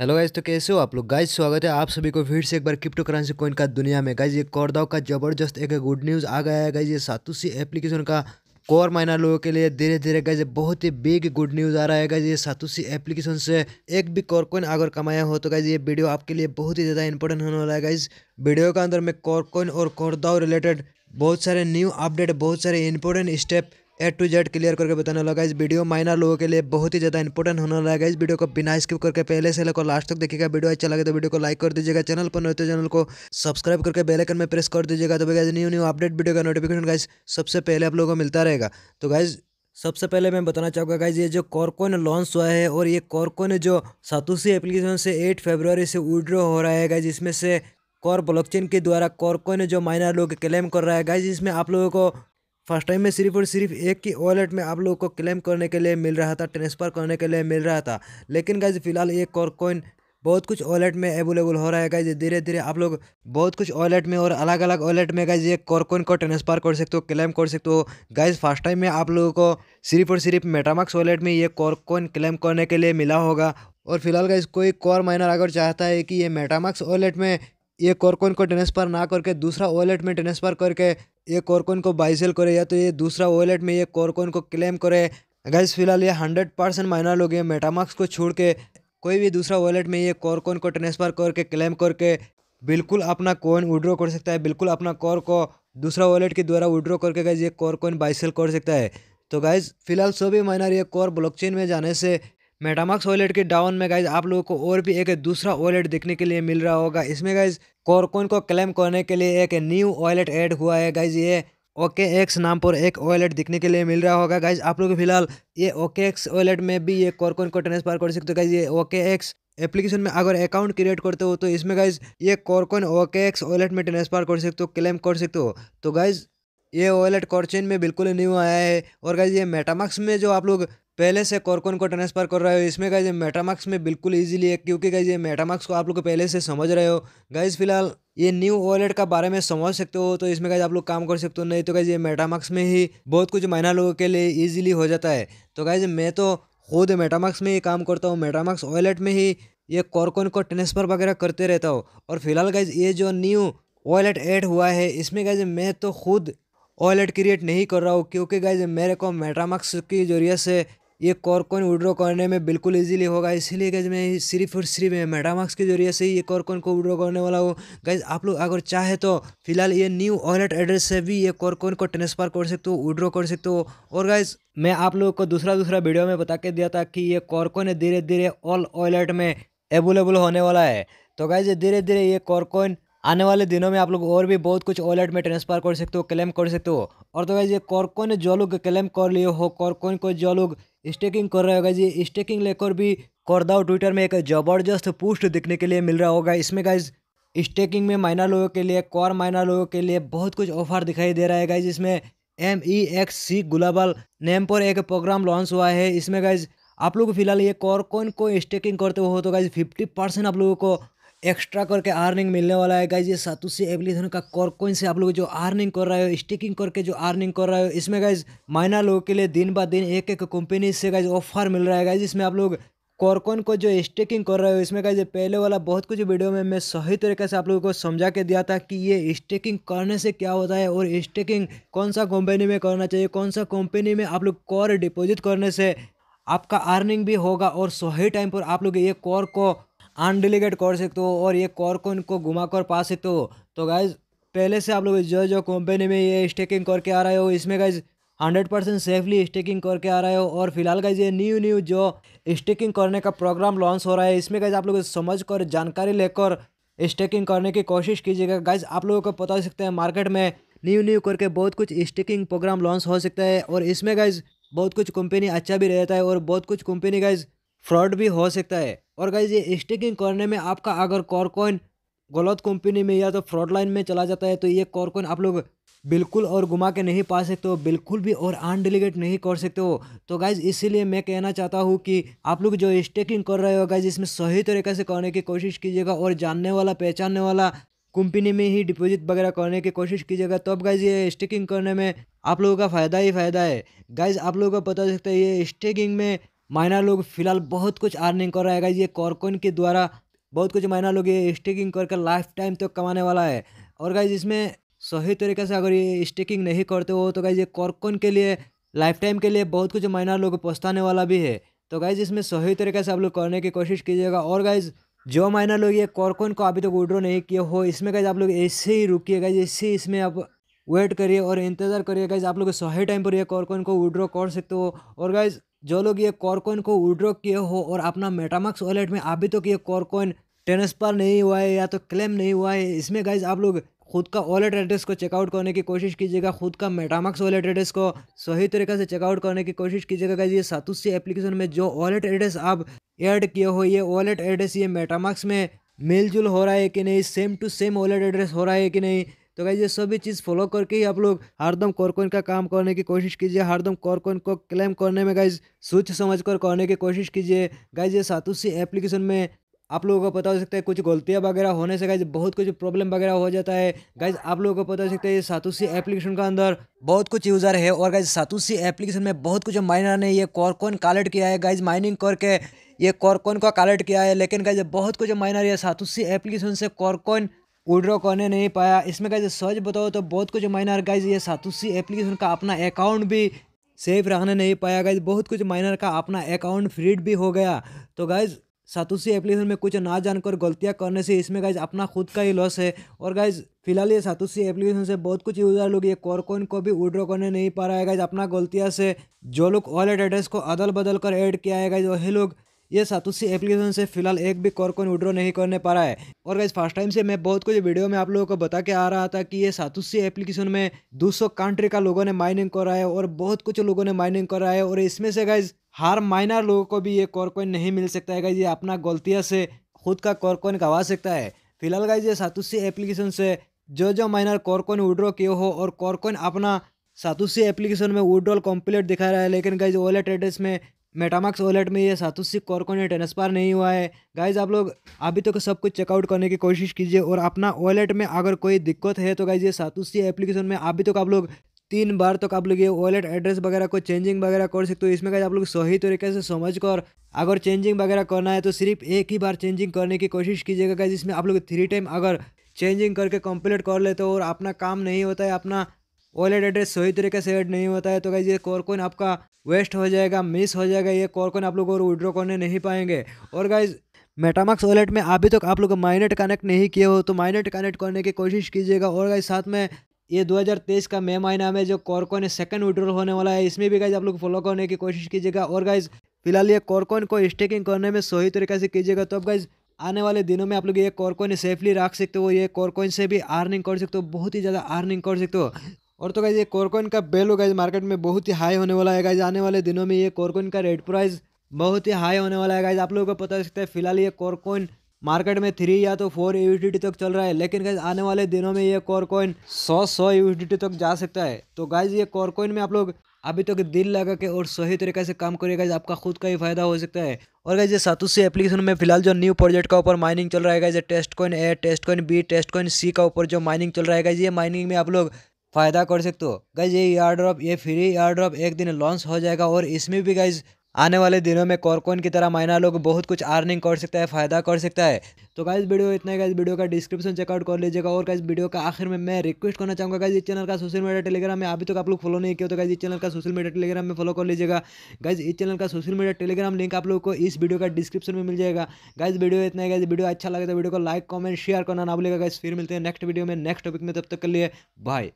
hello guys तो कैसे हो आप लोग गाइज स्वागत है आप सभी को फिर से एक बार क्रिप्टो करेंसी कोइन का दुनिया में गाइज ये कॉर्दाव का जबरदस्त एक गुड न्यूज़ आ गया है गाइज ये सातुसी एप्लीकेशन का कोर माइनर लोगों के लिए धीरे धीरे गाइज बहुत ही बिग गुड न्यूज़ आ रहा है गाइज ये सातुसी एप्लीकेशन से एक भी कॉर कोइन अगर कमाया हो तो गाइज ये वीडियो आपके लिए बहुत ही ज़्यादा इंपॉर्टेंट होने वाला है गाइज वीडियो के अंदर मैं कॉर कोइन और कोरदाव रिलेटेड बहुत सारे न्यू अपडेट बहुत सारे important step A to Z clear करके बताने लगा इस वीडियो माइनर लोगों के लिए बहुत ही ज़्यादा इंपॉर्टेंट होने लगा इस वीडियो को बिना स्किप करके पहले से लेकर लास्ट तक देखिएगा वीडियो अच्छा लगे तो वीडियो को लाइक कर दीजिएगा चैनल पर नहीं तो चैनल को सब्सक्राइब करके बेलाइकन में प्रेस कर दीजिएगा तो guys new new update video का नोटिफिकेशन गाइज सबसे पहले आप लोगों को मिलता रहेगा तो गाइज सबसे पहले मैं बताना चाहूँगा गाइज ये जो कॉरकोइन लॉन्च हुआ है और ये कॉरकोइन जो सातुसी एप्लीकेशन से एट फेब्रुवरी से विड्रॉ हो रहा है गाइज इसमें से कॉर ब्लॉकचेन के द्वारा कॉरकोइन जो माइनर लोग क्लेम कर रहा है गाइज इसमें आप लोगों को फर्स्ट टाइम में सिर्फ और सिर्फ एक ही वॉलेट में आप लोगों को क्लेम करने के लिए मिल रहा था ट्रांसफ़र करने के लिए मिल रहा था लेकिन गाइज फिलहाल एक और कॉइन बहुत कुछ वॉलेट में अवेलेबल हो रहा है गाइज धीरे धीरे आप लोग बहुत कुछ वॉलेट में और अलग अलग वॉलेट में गाइज ये कॉर्कोइन को ट्रांसफर कर सकते हो क्लेम कर सकते हो गाइज फर्स्ट टाइम में आप लोगों को सिर्फ और सिर्फ मेटामक्स वॉलेट में ये कॉरकोइन क्लेम करने के लिए मिला होगा और फिलहाल गाइज कोई कॉर माइनर अगर चाहता है कि ये मेटामक्स वॉलेट में ये कॉर्कोइन को ट्रांसफर ना करके दूसरा वॉलेट में ट्रांसफर करके ये कॉर्कोन को बाइसेल करे या तो ये दूसरा वॉलेट में ये कॉरकॉइन को क्लेम करे गाइस फिलहाल ये हंड्रेड परसेंट माइनर लोग ये मेटामार्क्स को छोड़ के कोई भी दूसरा वॉलेट में ये कॉरकॉइन को ट्रांसफर करके क्लेम करके बिल्कुल अपना कोइन विड्रॉ कर सकता है बिल्कुल अपना कॉर को दूसरा वॉलेट के द्वारा विड्रॉ करके गाइज ये कॉरकॉइन बाइसेल कर सकता है तो गाइज फिलहाल सभी माइनर ये कॉर ब्लॉकचेन में जाने से मेटामक्स वॉलेट के डाउन में गाइज आप लोगों को और भी एक दूसरा ओलेट देखने के लिए मिल रहा होगा इसमें गाइज कॉरकोन को क्लेम करने के लिए एक न्यू ऑयलेट ऐड हुआ है गाइज ये ओके एक्स नाम पर एक ऑयलेट दिखने के लिए मिल रहा होगा गाइज आप लोग फिलहाल ये ओके एक्स ऑयलेट में भी ये कॉरकोन को ट्रांसफर कर सकते हो गाइज ये ओके एक्स एप्लीकेशन में अगर अकाउंट क्रिएट करते हो तो इसमें गाइज ये कॉरकोन ओके एक्स वॉलेट में ट्रांसफर कर सकते हो क्लेम कर सकते हो तो गाइज ये ऑयलेट कॉरचेन में बिल्कुल न्यू आया है और गाइज ये मेटामक्स में जो आप लोग पहले से कॉरकोन को ट्रांसफर कर रहे हो इसमें गाइज मेटामार्क्स में बिल्कुल ईजिली है क्योंकि गाइज ये मेटामार्क्स को आप लोग पहले से समझ रहे हो गाइज फिलहाल ये न्यू वॉलेट का बारे में समझ सकते हो तो इसमें गाइज आप लोग काम कर सकते हो नहीं तो गाइज ये मेटामार्क्स में ही बहुत कुछ माइना लोगों के लिए ईजिली हो जाता है तो गाइज मैं तो खुद मेटामार्क्स में ही काम करता हूँ मेटामार्क्स वॉलेट में ही ये कॉर्कोन को ट्रांसफर वगैरह करते रहता हूँ और फिलहाल गाइज ये जो न्यू वॉलेट एड हुआ है इसमें गाइज मैं तो खुद वॉलेट क्रिएट नहीं कर रहा हूँ क्योंकि गाइज मेरे को मेटामार्क्स की जरिए से ये कॉर्कोन विड्रॉ करने में बिल्कुल इजीली होगा इसलिए गैज मैं सिर्फ और सिर्फ मेटामार्क्स के जरिए से ये कॉर्कोन को विड्रॉ करने वाला हूँ गैज आप लोग अगर चाहे तो फिलहाल ये न्यू ऑलेट एड्रेस से भी ये कॉर्कोन को ट्रांसफर कर सकते हो विड्रॉ कर सकते हो और गैज मैं आप लोगों को दूसरा दूसरा वीडियो में बता के दिया था कि ये कॉर्कोन धीरे धीरे ऑल ऑयलेट में अवेलेबल होने वाला है तो गैज धीरे धीरे ये कॉर्कोन आने वाले दिनों में आप लोग और भी बहुत कुछ वॉलेट e में ट्रांसफर कर सकते हो क्लेम कर सकते हो और तो गाइज ये कॉर्कोन जो लोग क्लेम कर लिए हो कौन को जो लोग स्टेकिंग कर रहे होगा जी स्टेकिंग लेकर भी कोरदाव ट्विटर में एक ज़बरदस्त पोस्ट देखने के लिए मिल रहा होगा इसमें गाइज स्टेकिंग में माइनर लोगों के लिए कॉर माइनर लोगों के लिए बहुत कुछ ऑफर दिखाई दे रहा है गाइज इसमें M E X C global name पर एक प्रोग्राम लॉन्च हुआ है इसमें गाइज आप लोग फिलहाल ये कॉर कौन को स्टेकिंग करते हो तो गाइज फिफ्टी परसेंट आप लोगों को एक्स्ट्रा करके अर्निंग मिलने वाला है गाइज ये सातुसी एप्लीकेशन का कॉर से आप लोग जो अर्निंग कर रहे हो स्टिकिंग करके जो अर्निंग कर रहे हो इसमें गाइज माइनर लोगों के लिए दिन बा दिन एक एक कंपनी से गाइज ऑफर मिल रहा है गाइज इसमें आप लोग कॉर्कॉन को जो स्टेकिंग कर रहे हो इसमें गाइज पहले वाला बहुत कुछ वीडियो में मैं सही तरीके से आप लोगों को समझा के दिया था कि ये स्टेकिंग करने से क्या होता है और स्टेकिंग कौन सा कंपनी में करना चाहिए कौन सा कंपनी में आप लोग कॉर डिपोजिट करने से आपका अर्निंग भी होगा और सही टाइम पर आप लोग ये कॉर को अनडिलीगेट कर सकते हो और ये कॉर को इनको घुमा कर पा सकते हो तो गाइज पहले से आप लोग जो जो कंपनी में ये स्टेकिंग करके आ रहे हो इसमें guys hundred percent safely staking करके आ रहे हो और फिलहाल गाइज ये न्यू न्यू जो स्टेकिंग करने का प्रोग्राम लॉन्च हो रहा है इसमें गाइज आप लोग समझ कर जानकारी लेकर स्टेकिंग करने की कोशिश कीजिएगा गाइज आप लोगों को पता सकते हैं मार्केट में न्यू न्यू करके बहुत कुछ स्टेकिंग प्रोग्राम लॉन्च हो सकता है और इसमें गाइज बहुत कुछ कंपनी अच्छा भी रहता है और बहुत कुछ कंपनी गाइज फ्रॉड भी हो सकता है और गाइज ये स्टेकिंग करने में आपका अगर कॉरकॉइन गलत कंपनी में या तो फ्रॉड लाइन में चला जाता है तो ये कॉरकॉइन आप लोग बिल्कुल और घुमा के नहीं पा सकते हो बिल्कुल भी और अनडिलीगेट नहीं कर सकते हो तो गाइज इसीलिए मैं कहना चाहता हूँ कि आप लोग जो स्टेकिंग कर रहे हो गाइज इसमें सही तरीके से करने की कोशिश कीजिएगा और जानने वाला पहचानने वाला कंपनी में ही डिपॉजिट वगैरह करने की कोशिश कीजिएगा तब तो गाइज ये स्टेकिंग करने में आप लोगों का फ़ायदा ही फ़ायदा है गाइज आप लोगों को पता चलता है ये स्टेकिंग में मायना लोग फिलहाल बहुत कुछ अर्निंग कर रहेगा ये कॉर्कोन के द्वारा बहुत कुछ माइनर लोग ये स्टेकिंग करके लाइफ टाइम तक तो कमाने वाला है और गाइज इसमें सही तरीके से अगर ये स्टेकिंग नहीं करते हो तो गाइज ये कॉर्कोन के लिए लाइफ टाइम के लिए बहुत कुछ माइनर लोग पछताने वाला भी है तो गाइज इसमें सही तरीके से आप लोग करने की कोशिश कीजिएगा और गाइज जो मायना लोग ये कॉर्कोन को अभी तक तो विड्रॉ नहीं किए हो इसमें गाइज आप लोग ऐसे ही रुकी गाइज ऐसे इसमें आप वेट करिए और इंतज़ार करिए गाइज आप लोग सही टाइम पर ये कॉरकॉइन को विड्रॉ कर सकते हो और गाइज जो लोग ये कॉरकॉइन को विड्रॉ किए हो और अपना मेटामार्क्स वॉलेट में अभी तक तो ये कॉरकॉइन ट्रांसफर नहीं हुआ है या तो क्लेम नहीं हुआ है इसमें गाइज आप लोग खुद का वॉलेट एड्रेस को चेकआउट करने की कोशिश कीजिएगा खुद का मेटामार्क्स वॉलेट एड्रेस को सही तरीके से चेकआउट करने की कोशिश कीजिएगा गाइज ये सातुसी एप्लीकेशन में जो वॉलेट एड्रेस आप ऐड किए हो ये वॉलेट एड्रेस ये मेटामार्क्स में मेलजुल हो रहा है कि नहीं same to same wallet address हो रहा है कि नहीं तो गाइज ये सभी चीज़ फॉलो करके ही आप लोग हरदम कॉरकोइन का काम करने की कोशिश कीजिए हरदम कॉरकोइन को क्लेम करने में गाइज सोच समझ कर करने की कोशिश कीजिए गाइज ये सातुसी एप्लीकेशन में आप लोगों को पता हो सकता है कुछ गलतियाँ वगैरह होने से गाइज बहुत कुछ प्रॉब्लम वगैरह हो जाता है गाइज आप लोगों को पता हो सकता है ये सातुसी एप्लीकेशन का अंदर बहुत कुछ यूज़र है और गाइज सातुसी एप्लीकेशन में बहुत कुछ माइनर ने ये कॉरकोइन कलेक्ट किया है गाइज माइनिंग करके ये कॉरकोइन का कलेक्ट किया है लेकिन गाइज बहुत कुछ माइनर ये सातुसी एप्लीकेशन से कॉरकोइन विड्रॉ करने नहीं पाया इसमें कैसे सच बताओ तो बहुत कुछ माइनर गाइज ये सातुसी एप्लीकेशन का अपना अकाउंट भी सेफ रखने नहीं पाया गाइज बहुत कुछ माइनर का अपना अकाउंट फ्रीड भी हो गया तो गाइज सातुसी एप्लीकेशन में कुछ ना जानकर गलतियाँ करने से इसमें गाइज अपना खुद का ही लॉस है और गाइज फिलहाल ये सातुसी एप्लीकेशन से बहुत कुछ यूज़र लोग ये कॉरकोइन को भी विड्रॉ करने नहीं पा रहा है गाइज अपना गलतियाँ से जो लोग वॉलेट एड्रेस को अदल बदल कर ऐड किया है गाइज वही लोग ये सातुसी एप्लीकेशन से फिलहाल एक भी कॉर कोइन विड्रॉ नहीं करने पा रहा है और गाइज फर्स्ट टाइम से मैं बहुत कुछ वीडियो में आप लोगों को बता के आ रहा था कि ये सातुसी एप्लीकेशन में 200 कंट्री का लोगों ने माइनिंग करा है और बहुत कुछ लोगों ने माइनिंग करा है और इसमें से गाइज हर माइनर लोगों को भी ये कॉर कोइन नहीं मिल सकता है गाइज ये अपना गलतियाँ से खुद का कॉर कोइन गवा सकता है फिलहाल गाइज ये सातुसी एप्लीकेशन से जो जो माइनर कॉरकोइन विड्रॉ किए हो और कॉरकोइन अपना सातुसी एप्लीकेशन में विड्रॉल कंप्लीट दिखा रहा है लेकिन गाइज वॉलेट एड्रेस में मेटामाक्स वॉलेट में ये सातुसिक या ट्रांसफर नहीं हुआ है गाइज आप लोग अभी तक तो सब कुछ चेकआउट करने की कोशिश कीजिए और अपना वॉलेट में अगर कोई दिक्कत है तो गाइज ये सी एप्लीकेशन में अभी तक तो आप लोग तीन बार तक तो आप लोग ये वॉलेट एड्रेस वगैरह को चेंजिंग वगैरह कर सकते हो इसमें गाइज आप लोग सही तरीके से समझ कर अगर चेंजिंग वगैरह करना है तो सिर्फ एक ही बार चेंजिंग करने की कोशिश कीजिएगा गाइज इसमें आप लोग थ्री टाइम अगर चेंजिंग करके कंप्लीट कर लेते हो और अपना काम नहीं होता है अपना वॉलेट एड्रेस सही तरीके से ऐड नहीं होता है तो गाइज ये कोर कोइन आपका वेस्ट हो जाएगा मिस हो जाएगा ये कोर कोइन आप लोग और विड्रॉ करने नहीं पाएंगे और गाइज मेटामक्स वॉलेट में अभी तक तो आप लोग माइनेट कनेक्ट नहीं किए हो तो माइनेट कनेक्ट करने की कोशिश कीजिएगा और गाइज साथ में ये 2023 का मे महीना में जो कॉरकॉइन सेकंड विड्रॉल होने वाला है इसमें भी गाइज आप लोग फॉलो करने की कोशिश कीजिएगा और गाइज फिलहाल ये कॉरकॉइन को स्टेकिंग करने में सही तरीके से कीजिएगा तो अब गाइज आने वाले दिनों में आप लोग ये कॉरकॉइन सेफली रख सकते हो ये कॉरकॉइन से भी अर्निंग कर सकते हो बहुत ही ज़्यादा अर्निंग कर सकते हो और तो गाइज ये कोरकोन का वैल्यू गाइज मार्केट में बहुत ही हाई होने वाला है गाइज आने वाले दिनों में ये कोरकोन का रेट प्राइस बहुत ही हाई होने वाला है गाइज आप लोगों को पता सकता है फिलहाल ये कॉरकॉइन मार्केट में थ्री या तो फोर यू तक चल रहा है लेकिन गाइज आने वाले दिनों में ये कोरकोइन सौ सौ यू तक जा सकता है तो गाइज ये कोरकोइन में आप लोग अभी तक तो दिल लगा के और सही तरीके से काम करिएगा आपका खुद का ही फायदा हो सकता है और गाइज ये सातुसी एप्लीकेशन में फिलहाल जो न्यू प्रोजेक्ट का ऊपर माइनिंग चल रहा है guys test coin A test coin B test coin C का ऊपर जो माइनिंग चल रहा है गाइज ये माइनिंग में आप लोग फ़ायदा कर सकते हो गाइज ये एयर ड्रॉप ये फ्री एयर ड्रॉप एक दिन लॉन्च हो जाएगा और इसमें भी गाइज आने वाले दिनों में कॉरकोन की तरह माइना लोग बहुत कुछ अर्निंग कर सकता है फ़ायदा कर सकता है तो गाइज वीडियो इतना है गाइज वीडियो का डिस्क्रिप्शन चेकआउट कर लीजिएगा और गाइज वीडियो का आखिर में मैं रिक्वेस्ट करना चाहूँगा गाइज इस चैनल का सोशल मीडिया टेलीग्राम में अभी तक तो आप लोग फॉलो नहीं किया तो गाइज इस चैनल का सोशल मीडिया टेलीग्राम में फॉलो कर लीजिएगा गाइज इस चैनल का सोशल मीडिया टेलीग्राम लिंक आप लोग को इस वीडियो का डिस्क्रिप्शन में मिल जाएगा गाइज वीडियो इतना है गाइज वीडियो अच्छा लगे तो वीडियो को लाइक कॉमेंट शेयर करना ना भूलेगा गाइज फिर मिलते हैं नेक्स्ट वीडियो में नेक्स्ट टॉपिक में तब तक के लिए बाय